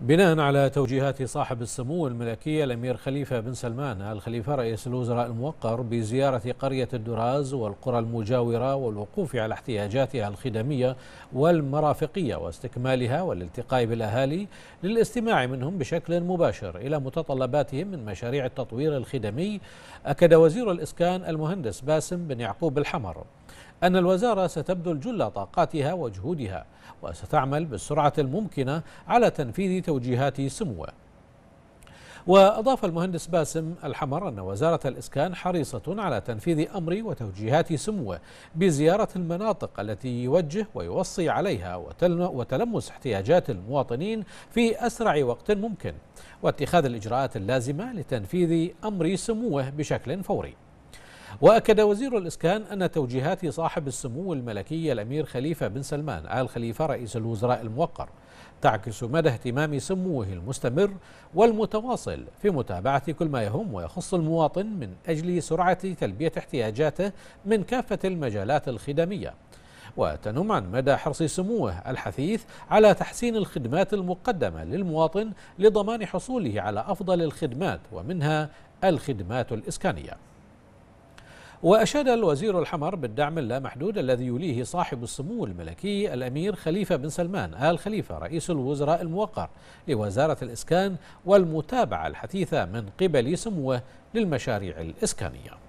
بناء على توجيهات صاحب السمو الملكي الأمير خليفة بن سلمان الخليفة رئيس الوزراء الموقر بزيارة قرية الدراز والقرى المجاورة والوقوف على احتياجاتها الخدمية والمرافقية واستكمالها والالتقاء بالأهالي للاستماع منهم بشكل مباشر إلى متطلباتهم من مشاريع التطوير الخدمي أكد وزير الإسكان المهندس باسم بن يعقوب الحمر أن الوزارة ستبذل جل طاقاتها وجهودها وستعمل بالسرعة الممكنة على تنفيذ توجيهات سموه وأضاف المهندس باسم الحمر أن وزارة الإسكان حريصة على تنفيذ أمر وتوجيهات سموه بزيارة المناطق التي يوجه ويوصي عليها وتلمس احتياجات المواطنين في أسرع وقت ممكن واتخاذ الإجراءات اللازمة لتنفيذ أمر سموه بشكل فوري وأكد وزير الإسكان أن توجيهات صاحب السمو الملكي الأمير خليفة بن سلمان آل خليفة رئيس الوزراء الموقر تعكس مدى اهتمام سموه المستمر والمتواصل في متابعة كل ما يهم ويخص المواطن من أجل سرعة تلبية احتياجاته من كافة المجالات الخدمية وتنم عن مدى حرص سموه الحثيث على تحسين الخدمات المقدمة للمواطن لضمان حصوله على أفضل الخدمات ومنها الخدمات الإسكانية وأشاد الوزير الحمر بالدعم اللامحدود الذي يوليه صاحب السمو الملكي الأمير خليفة بن سلمان آل خليفة رئيس الوزراء الموقر لوزارة الإسكان والمتابعة الحثيثة من قبل سموه للمشاريع الإسكانية